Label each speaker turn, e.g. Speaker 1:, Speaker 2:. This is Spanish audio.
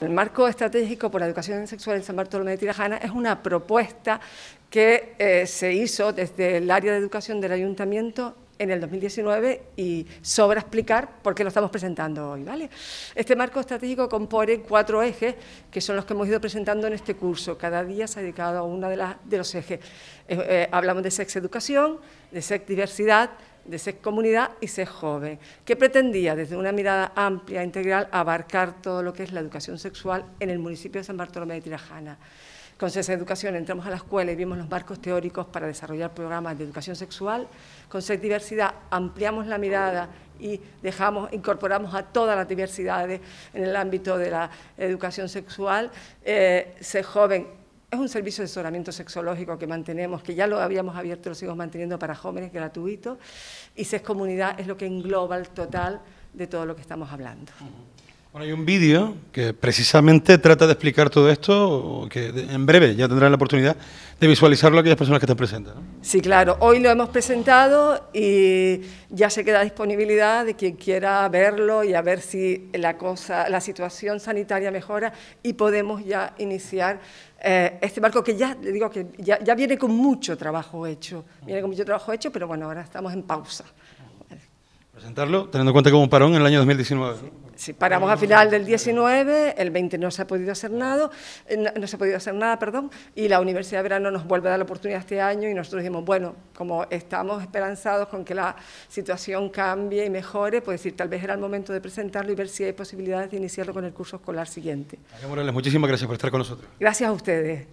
Speaker 1: El marco estratégico por la educación sexual en San Bartolomé de Tirajana es una propuesta que eh, se hizo desde el área de educación del ayuntamiento en el 2019 y sobra explicar por qué lo estamos presentando hoy. ¿vale? Este marco estratégico compone cuatro ejes que son los que hemos ido presentando en este curso. Cada día se ha dedicado a uno de, de, los ejes. Eh, eh, hablamos de sex educación, de sex diversidad, de ser comunidad y ser joven, que pretendía desde una mirada amplia, integral, abarcar todo lo que es la educación sexual en el municipio de San Bartolomé de Tirajana. Con CESA Educación entramos a la escuela y vimos los marcos teóricos para desarrollar programas de educación sexual. Con CES Diversidad ampliamos la mirada y dejamos, incorporamos a todas las diversidades en el ámbito de la educación sexual. Eh, joven es un servicio de asesoramiento sexológico que mantenemos, que ya lo habíamos abierto, lo seguimos manteniendo para jóvenes, gratuito, y SES Comunidad es lo que engloba el total de todo lo que estamos hablando.
Speaker 2: Bueno, hay un vídeo que precisamente trata de explicar todo esto, que en breve ya tendrán la oportunidad de visualizarlo aquellas personas que están presentes. Sí,
Speaker 1: claro, hoy lo hemos presentado y ya se queda a disponibilidad de quien quiera verlo y a ver si la, cosa, la situación sanitaria mejora y podemos ya iniciar eh, este marco que ya, digo que ya viene con mucho trabajo hecho, viene con mucho trabajo hecho, pero bueno, ahora estamos en pausa.
Speaker 2: Presentarlo, teniendo en cuenta como un parón en el año 2019. Sí,
Speaker 1: paramos a final del 19, el 20 no se ha podido hacer nada, eh, no, se ha podido hacer nada, perdón, y la Universidad de Verano nos vuelve a dar la oportunidad este año y nosotros dijimos, bueno, como estamos esperanzados con que la situación cambie y mejore, pues decir, tal vez era el momento de presentarlo y ver si hay posibilidades de iniciarlo con el curso escolar siguiente.
Speaker 2: María Morales, muchísimas gracias por estar con nosotros.
Speaker 1: Gracias a ustedes.